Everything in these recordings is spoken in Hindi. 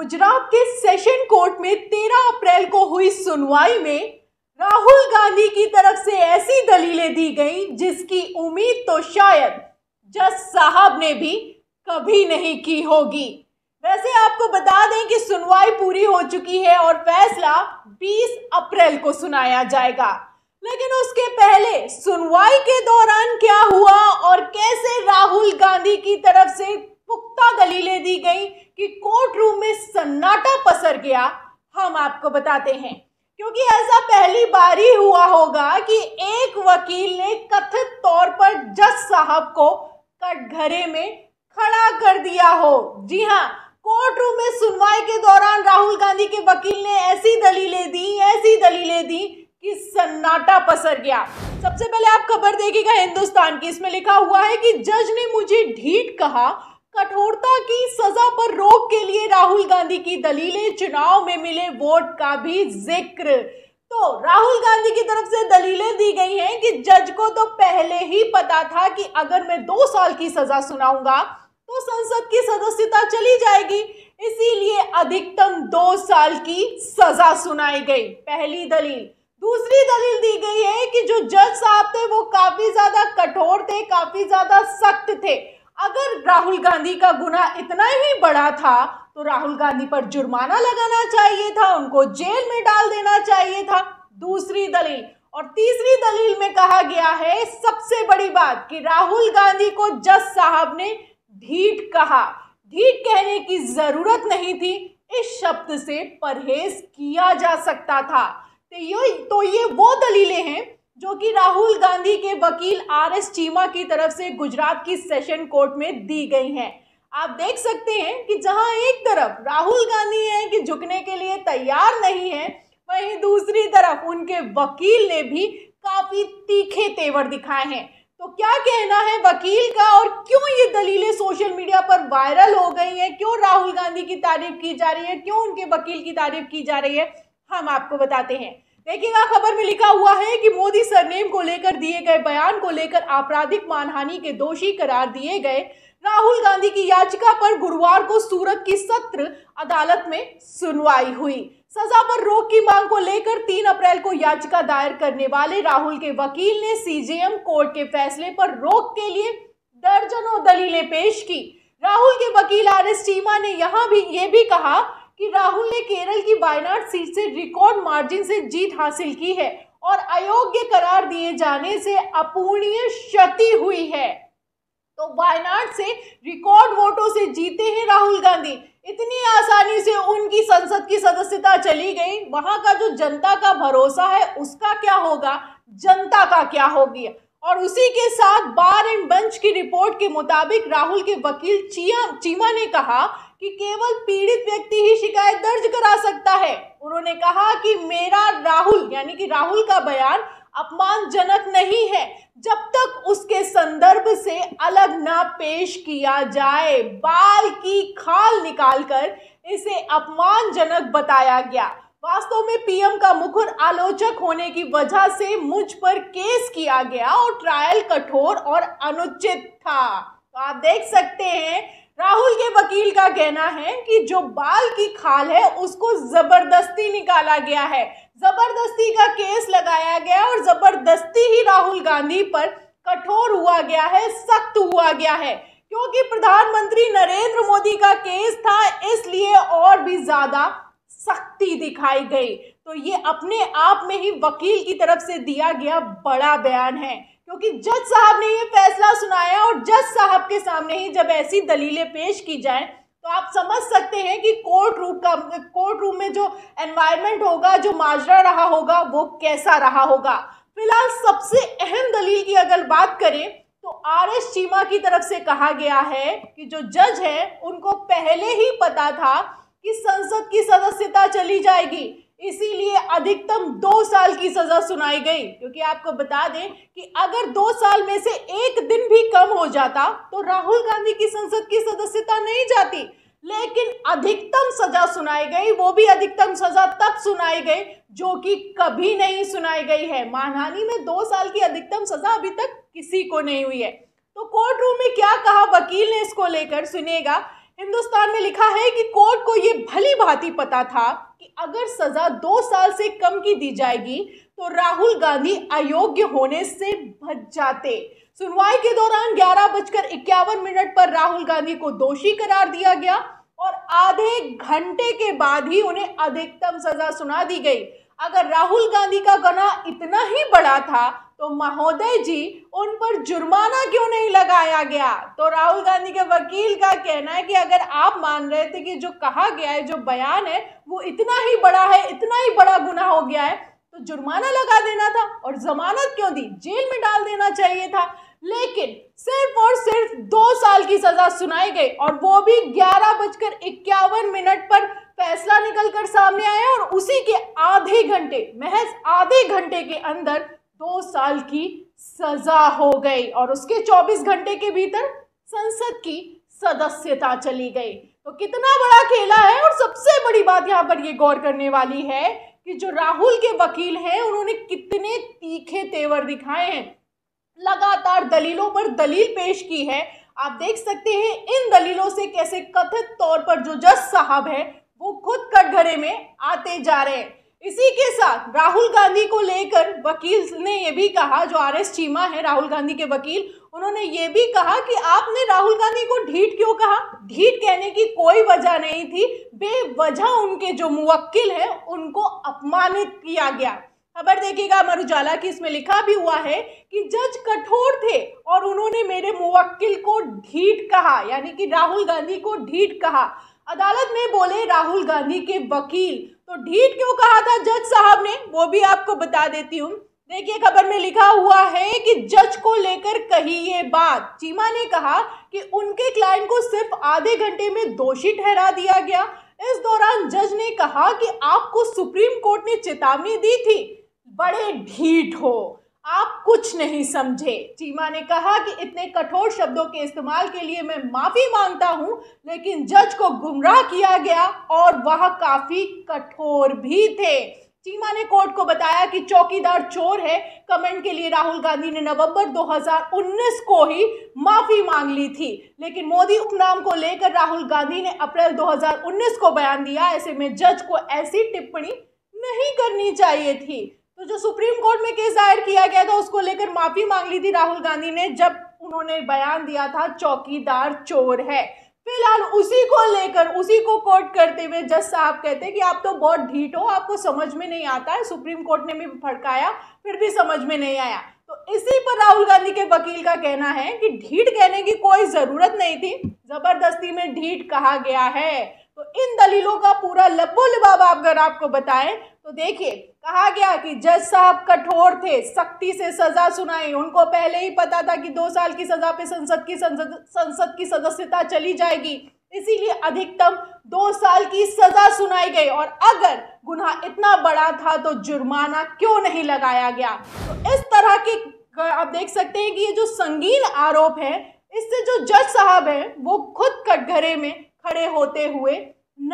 गुजरात के सेशन कोर्ट में 13 अप्रैल को हुई सुनवाई में राहुल गांधी की तरफ से ऐसी दलीलें दी गईं जिसकी उम्मीद तो शायद जज साहब ने भी कभी नहीं की होगी वैसे आपको बता दें कि सुनवाई पूरी हो चुकी है और फैसला 20 अप्रैल को सुनाया जाएगा लेकिन उसके पहले सुनवाई के दौरान क्या हुआ और कैसे राहुल गांधी की तरफ से पुख्ता दलीलें दी गई कि कोर्ट रूम में सन्नाटा पसर गया हम आपको बताते हैं क्योंकि ऐसा पहली बार ही हुआ होगा कि एक वकील ने कथित तौर पर जज साहब को कटघरे में खड़ा कर दिया हो जी हाँ कोर्ट रूम में सुनवाई के दौरान राहुल गांधी के वकील ने ऐसी दलीलें दी ऐसी दलीलें दी कि सन्नाटा पसर गया सबसे पहले आप खबर देखिएगा हिंदुस्तान की इसमें लिखा हुआ है कि जज ने मुझे ढीठ कहा कठोरता की सजा पर रोक के लिए राहुल गांधी की दलीलें चुनाव में मिले वोट का भी जिक्र तो राहुल गांधी की तरफ से दलीलें दी गई हैं कि जज को तो पहले ही पता था कि अगर मैं दो साल की सजा सुनाऊंगा तो संसद की सदस्यता चली जाएगी इसीलिए अधिकतम दो साल की सजा सुनाई गई पहली दलील दूसरी दलील दी गई है कि जो जज साहब थे वो काफी ज्यादा कठोर थे काफी ज्यादा सख्त थे अगर राहुल गांधी का गुना इतना ही बड़ा था तो राहुल गांधी पर जुर्माना लगाना चाहिए था उनको जेल में डाल देना चाहिए था दूसरी दलील और तीसरी दलील में कहा गया है सबसे बड़ी बात कि राहुल गांधी को जज साहब ने ढीठ कहा ढीठ कहने की जरूरत नहीं थी इस शब्द से परहेज किया जा सकता था तो ये तो वो दलीलें हैं जो कि राहुल गांधी के वकील आर एस चीमा की तरफ से गुजरात की सेशन कोर्ट में दी गई हैं आप देख सकते हैं कि जहां एक तरफ राहुल गांधी हैं कि झुकने के लिए तैयार नहीं है वहीं दूसरी तरफ उनके वकील ने भी काफी तीखे तेवर दिखाए हैं तो क्या कहना है वकील का और क्यों ये दलीलें सोशल मीडिया पर वायरल हो गई हैं क्यों राहुल गांधी की तारीफ की जा रही है क्यों उनके वकील की तारीफ की जा रही है हम आपको बताते हैं देखिएगा खबर में लिखा हुआ है कि मोदी सरनेम को लेकर दिए गए बयान को लेकर आपराधिक मानहानि के दोषी करार दिए गए राहुल गांधी की याचिका पर गुरुवार को सूरत की सत्र अदालत में सुनवाई हुई सजा पर रोक की मांग को लेकर 3 अप्रैल को याचिका दायर करने वाले राहुल के वकील ने सीजेएम कोर्ट के फैसले पर रोक के लिए दर्जनों दलीलें पेश की राहुल के वकील आर एस चीमा ने यहाँ भी ये भी कहा कि राहुल ने केरल की वायनाड सीट से रिकॉर्ड मार्जिन से जीत हासिल की है और अयोग्य करार दिए जाने से अपूर्णीय क्षति हुई है तो वायनाड से रिकॉर्ड वोटों से जीते हैं राहुल गांधी इतनी आसानी से उनकी संसद की सदस्यता चली गई वहां का जो जनता का भरोसा है उसका क्या होगा जनता का क्या होगी और उसी के साथ बार एंड बंच की रिपोर्ट के मुताबिक राहुल के वकील चिया चीमा ने कहा कि केवल पीड़ित व्यक्ति ही शिकायत दर्ज करा सकता है उन्होंने कहा कि मेरा राहुल यानी कि राहुल का बयान अपमानजनक नहीं है जब तक उसके संदर्भ से अलग ना पेश किया जाए बाल की खाल निकालकर इसे अपमानजनक बताया गया वास्तव में पीएम का मुखर आलोचक होने की वजह से मुझ पर केस किया गया और ट्रायल कठोर और अनुचित था तो आप देख सकते हैं राहुल के वकील का कहना है कि जो बाल की खाल है उसको जबरदस्ती निकाला गया है जबरदस्ती का केस लगाया गया और जबरदस्ती ही राहुल गांधी पर कठोर हुआ गया है सख्त हुआ गया है क्योंकि प्रधानमंत्री नरेंद्र मोदी का केस था इसलिए और भी ज्यादा सख्ती दिखाई गई तो ये अपने आप में ही वकील की तरफ से दिया गया बड़ा बयान है क्योंकि जज साहब ने ये फैसला सुनाया और जज साहब के सामने ही जब ऐसी दलीलें पेश की जाएं तो आप समझ सकते हैं कि कोर्ट रूम का कोर्ट रूम में जो एनवायरनमेंट होगा जो माजरा रहा होगा वो कैसा रहा होगा फिलहाल सबसे अहम दलील की अगर बात करें तो आर एस चीमा की तरफ से कहा गया है कि जो जज है उनको पहले ही पता था कि संसद की सदस्यता चली जाएगी इसीलिए अधिकतम दो साल की सजा सुनाई गई क्योंकि आपको बता दें कि अगर दो साल में से एक दिन भी कम हो जाता तो राहुल गांधी की संसद की सदस्यता नहीं जाती लेकिन अधिकतम सजा सुनाई गई वो भी अधिकतम सजा तब सुनाई गई जो कि कभी नहीं सुनाई गई है मानहानी में दो साल की अधिकतम सजा अभी तक किसी को नहीं हुई है तो कोर्ट रूम में क्या कहा वकील ने इसको लेकर सुनेगा हिंदुस्तान में लिखा है कि कोर्ट को यह भली भांति पता था कि अगर सजा दो साल से कम की दी जाएगी तो राहुल गांधी अयोग्य होने से बच जाते सुनवाई के दौरान ग्यारह बजकर इक्यावन मिनट पर राहुल गांधी को दोषी करार दिया गया और आधे घंटे के बाद ही उन्हें अधिकतम सजा सुना दी गई अगर राहुल गांधी का गना इतना ही बड़ा था तो महोदय जी उन पर जुर्माना क्यों नहीं लगाया गया तो राहुल गांधी के वकील का कहना है कि अगर आप मान रहे थे कि जो कहा गया है जो बयान है वो इतना ही बड़ा है इतना ही बड़ा गुना हो गया है तो जुर्माना लगा देना था और जमानत क्यों दी जेल में डाल देना चाहिए था लेकिन सिर्फ और सिर्फ दो साल की सजा सुनाई गई और वो भी ग्यारह बजकर इक्यावन मिनट पर फैसला निकलकर सामने आया और उसी के आधे घंटे महज आधे घंटे के अंदर दो साल की सजा हो गई और उसके 24 घंटे के भीतर संसद की सदस्यता चली गई तो कितना बड़ा खेला है और सबसे बड़ी बात यहाँ पर ये गौर करने वाली है कि जो राहुल के वकील हैं उन्होंने कितने तीखे तेवर दिखाए हैं लगातार दलीलों पर दलील पेश की है आप देख सकते हैं इन दलीलों से कैसे कथित तौर पर जो जज साहब है वो खुद कटघरे में आते जा रहे हैं इसी के साथ राहुल गांधी को लेकर वकील ने ये भी कहा जो आर एस चीमा है राहुल गांधी के वकील उन्होंने ये भी कहा कि आपने राहुल गांधी को ढीठ क्यों कहा ढीठ कहने की कोई वजह नहीं थी बेवजह उनके जो मुवक्किल हैं उनको अपमानित किया गया खबर देखिएगा अमर उजाला की इसमें लिखा भी हुआ है कि जज कठोर थे और उन्होंने मेरे मुवक्किल को ढीठ कहा यानी कि राहुल गांधी को ढीठ कहा अदालत में बोले राहुल गांधी के वकील तो ढीठ क्यों कहा था जज साहब ने वो भी आपको बता देती हूँ देखिए खबर में लिखा हुआ है कि जज को लेकर कही ये बात चीमा ने कहा कि उनके क्लाइंट को सिर्फ आधे घंटे में दोषी ठहरा दिया गया इस दौरान जज ने कहा कि आपको सुप्रीम कोर्ट ने चेतावनी दी थी बड़े ढीठ हो आप कुछ नहीं समझे चीमा ने कहा कि इतने कठोर शब्दों के इस्तेमाल के लिए मैं माफी मांगता हूं लेकिन जज को गुमराह किया गया और वह काफी कठोर भी थे चीमा ने कोर्ट को बताया कि चौकीदार चोर है कमेंट के लिए राहुल गांधी ने नवंबर 2019 को ही माफी मांग ली थी लेकिन मोदी उपनाम को लेकर राहुल गांधी ने अप्रैल 2019 को बयान दिया ऐसे में जज को ऐसी टिप्पणी नहीं करनी चाहिए थी तो जो सुप्रीम कोर्ट में केस दायर किया गया था उसको लेकर माफी मांग ली थी राहुल गांधी ने जब उन्होंने बयान दिया था चौकीदार चोर है फिलहाल उसी को लेकर उसी को कोर्ट करते हुए जज साहब कहते हैं कि आप तो बहुत ढीट हो आपको समझ में नहीं आता है सुप्रीम कोर्ट ने भी फड़काया फिर भी समझ में नहीं आया तो इसी पर राहुल गांधी के वकील का कहना है कि ढीट कहने की कोई ज़रूरत नहीं थी जबरदस्ती में ढीट कहा गया है तो इन दलीलों का पूरा लब्बो लिबाब अगर आपको बताएं तो देखिए कहा गया कि जज साहब कठोर थे सख्ती से सजा सुनाई उनको पहले ही पता था कि दो साल की सजा पे संसद की संसद संसद की सदस्यता चली जाएगी इसीलिए अधिकतम दो साल की सजा सुनाई गई और अगर गुना इतना बड़ा था तो जुर्माना क्यों नहीं लगाया गया तो इस तरह के आप देख सकते हैं कि ये जो संगीन आरोप है इससे जो जज साहब हैं वो खुद कटघरे में खड़े होते हुए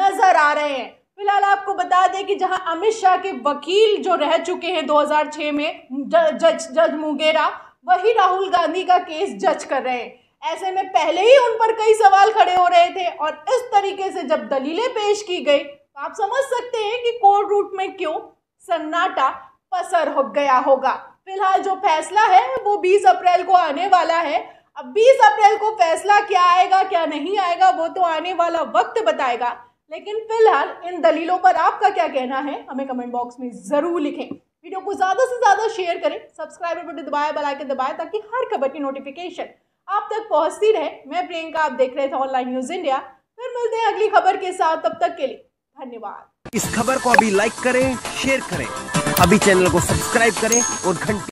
नजर आ रहे हैं फिलहाल आपको बता दें कि जहां अमित शाह के वकील जो रह चुके हैं 2006 में जज जज मुगेरा वही राहुल गांधी का केस जज कर रहे हैं ऐसे में पहले ही उन पर कई सवाल खड़े हो रहे थे और इस तरीके से जब दलीलें पेश की गई तो आप समझ सकते हैं कि कोर्ट रूट में क्यों सन्नाटा पसर हो गया होगा फिलहाल जो फैसला है वो 20 अप्रैल को आने वाला है अब 20 अप्रैल को फैसला क्या आएगा क्या नहीं आएगा वो तो आने वाला वक्त बताएगा लेकिन फिलहाल इन दलीलों पर आपका क्या कहना है हमें कमेंट बॉक्स में ज़रूर लिखें वीडियो को ज़्यादा से ज़्यादा शेयर करें सब्सक्राइब बटन दबाए बेलाइकन दबाएं ताकि हर खबर की नोटिफिकेशन आप तक पहुंचती रहे मैं प्रियंका आप देख रहे थे ऑनलाइन न्यूज़ इंडिया फिर मिलते हैं अगली खबर के साथ तब तक के लिए धन्यवाद इस खबर को अभी लाइक करें शेयर करें अभी चैनल को सब्सक्राइब करें और घंटे